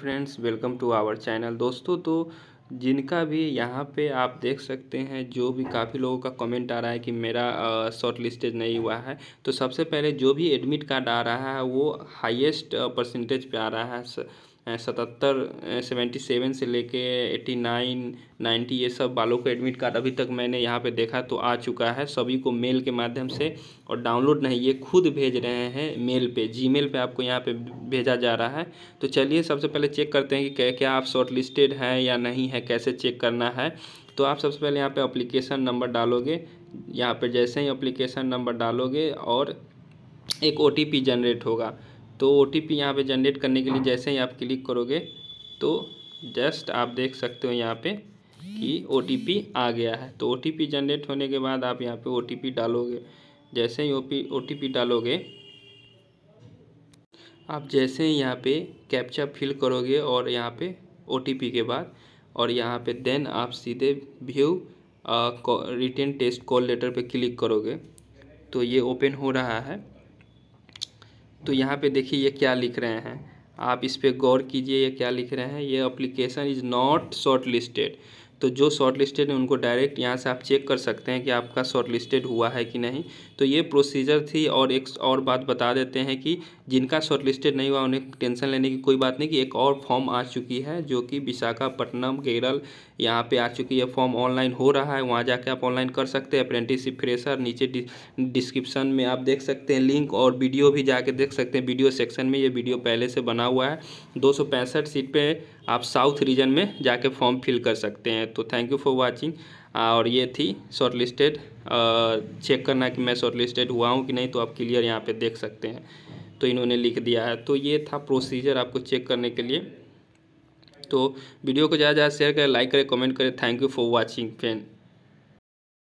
friends welcome to our channel दोस्तों तो जिनका भी यहाँ पे आप देख सकते हैं जो भी काफ़ी लोगों का कमेंट आ रहा है कि मेरा शॉर्ट लिस्टेज नहीं हुआ है तो सबसे पहले जो भी एडमिट कार्ड आ रहा है वो हाईएस्ट परसेंटेज पे आ रहा है सतहत्तर सेवेंटी सेवन से लेके एट्टी नाइन नाइन्टी ये सब बालों को एडमिट कार्ड अभी तक मैंने यहाँ पे देखा तो आ चुका है सभी को मेल के माध्यम से और डाउनलोड नहीं ये खुद भेज रहे हैं मेल पे जीमेल पे आपको यहाँ पे भेजा जा रहा है तो चलिए सबसे पहले चेक करते हैं कि क्या क्या आप शॉर्ट लिस्टेड हैं या नहीं है कैसे चेक करना है तो आप सबसे पहले यहाँ पर अप्लीकेशन नंबर डालोगे यहाँ पर जैसे ही अप्लीकेशन नंबर डालोगे और एक ओ जनरेट होगा तो ओ टी पी यहाँ पर जनरेट करने के लिए जैसे ही आप क्लिक करोगे तो जस्ट आप देख सकते हो यहाँ पे कि ओ टी पी आ गया है तो ओ टी पी जनरेट होने के बाद आप यहाँ पे ओ टी पी डालोगे जैसे ही O P O T P डालोगे आप जैसे ही यहाँ पे कैप्चा फिल करोगे और यहाँ पे ओ टी पी के बाद और यहाँ पे देन आप सीधे view written test call letter पे क्लिक करोगे तो ये ओपन हो रहा है तो यहाँ पे देखिए ये क्या लिख रहे हैं आप इस पर गौर कीजिए ये क्या लिख रहे हैं ये application is not short listed तो जो शॉर्ट लिस्टेड है उनको डायरेक्ट यहाँ से आप चेक कर सकते हैं कि आपका शॉर्ट लिस्टेड हुआ है कि नहीं तो ये प्रोसीजर थी और एक और बात बता देते हैं कि जिनका शॉर्ट लिस्टेड नहीं हुआ उन्हें टेंशन लेने की कोई बात नहीं कि एक और फॉर्म आ चुकी है जो कि विशाखापट्टनम केरल यहाँ पे आ चुकी है फॉर्म ऑनलाइन हो रहा है वहाँ जाके आप ऑनलाइन कर सकते हैं अप्रेंटिसशिप फ्रेशर नीचे डिस्क्रिप्शन में आप देख सकते हैं लिंक और वीडियो भी जाके देख सकते हैं वीडियो सेक्शन में ये वीडियो पहले से बना हुआ है दो सीट पर आप साउथ रीजन में जाके फॉर्म फिल कर सकते हैं तो थैंक यू फॉर वाचिंग और ये थी शॉर्ट लिस्टेड चेक करना कि मैं शॉर्ट लिस्टेड हुआ हूँ कि नहीं तो आप क्लियर यहाँ पे देख सकते हैं तो इन्होंने लिख दिया है तो ये था प्रोसीजर आपको चेक करने के लिए तो वीडियो को ज़्यादा ज़्यादा शेयर करें लाइक करें कमेंट करें thank you for watching friend